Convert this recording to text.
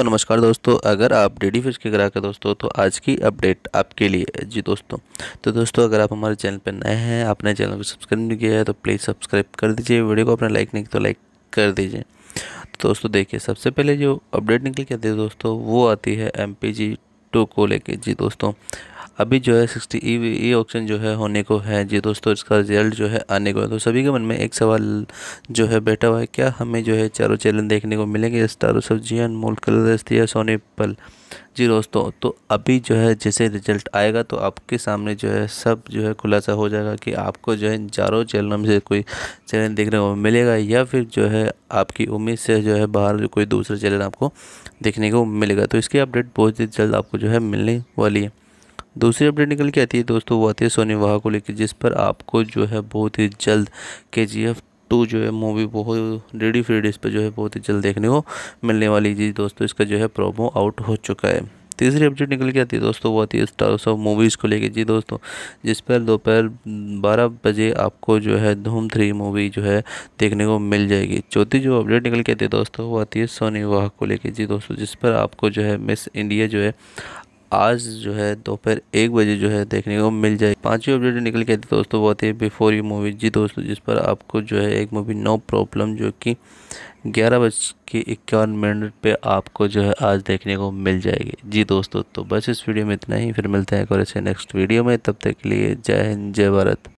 दोस्तों नमस्कार दोस्तों अगर आप डी फिश के ग्राहक हैं दोस्तों तो आज की अपडेट आपके लिए जी दोस्तों तो दोस्तों अगर आप हमारे चैनल पर नए हैं आपने चैनल को सब्सक्राइब नहीं किया है तो प्लीज़ सब्सक्राइब कर दीजिए वीडियो को अपने लाइक नहीं तो लाइक कर दीजिए तो दोस्तों देखिए सबसे पहले जो अपडेट निकल के आती है दोस्तों वो आती है एम टू को लेकर जी दोस्तों अभी जो है सिक्सटी ई ई ऑप्शन जो है होने को है जी दोस्तों इसका रिजल्ट जो है आने को है तो सभी के मन में एक सवाल जो है बैठा हुआ है क्या हमें जो है चारों चैनल देखने को मिलेंगे स्टारो सब्जियाँ अनमोल कलर या सोने पल जी दोस्तों तो अभी जो है जैसे रिजल्ट आएगा तो आपके सामने जो है सब जो है खुलासा हो जाएगा कि आपको जो है चारों चैनलों में से कोई चैनल देखने को मिलेगा या फिर जो है आपकी उम्मीद से जो है बाहर कोई दूसरा चैनल आपको देखने को मिलेगा तो इसकी अपडेट बहुत ही जल्द आपको जो है मिलने वाली है दूसरी अपडेट निकल के आती है दोस्तों वो आती है सोनी वाह को लेकर जिस पर आपको जो है बहुत ही जल्द के जी एफ टू जो है मूवी बहुत रेडी फ्री इस पर जो है बहुत ही जल्द देखने को मिलने वाली जी दोस्तों इसका जो है प्रोमो आउट हो चुका है तीसरी अपडेट निकल के आती है दोस्तों वो आती है स्टार्स ऑफ मूवीज़ को लेके जी दोस्तों जिस पर दोपहर बारह बजे आपको जो है धूम थ्री मूवी जो है देखने को मिल जाएगी चौथी जो अपडेट निकल के आती है दोस्तों वो आती है सोनी वाह को लेके जी दोस्तों जिस पर आपको जो है मिस इंडिया जो है आज जो है दोपहर एक बजे जो है देखने को मिल जाएगी पांचवी अपडेट निकल के दोस्तों बहुत ही है बिफोर यू मूवी जी दोस्तों जिस पर आपको जो है एक मूवी नो प्रॉब्लम जो कि ग्यारह बज के इक्यावन मिनट पे आपको जो है आज देखने को मिल जाएगी जी दोस्तों तो बस इस वीडियो में इतना ही फिर मिलते हैं एक और ऐसे नेक्स्ट वीडियो में तब तक के लिए जय हिंद जय भारत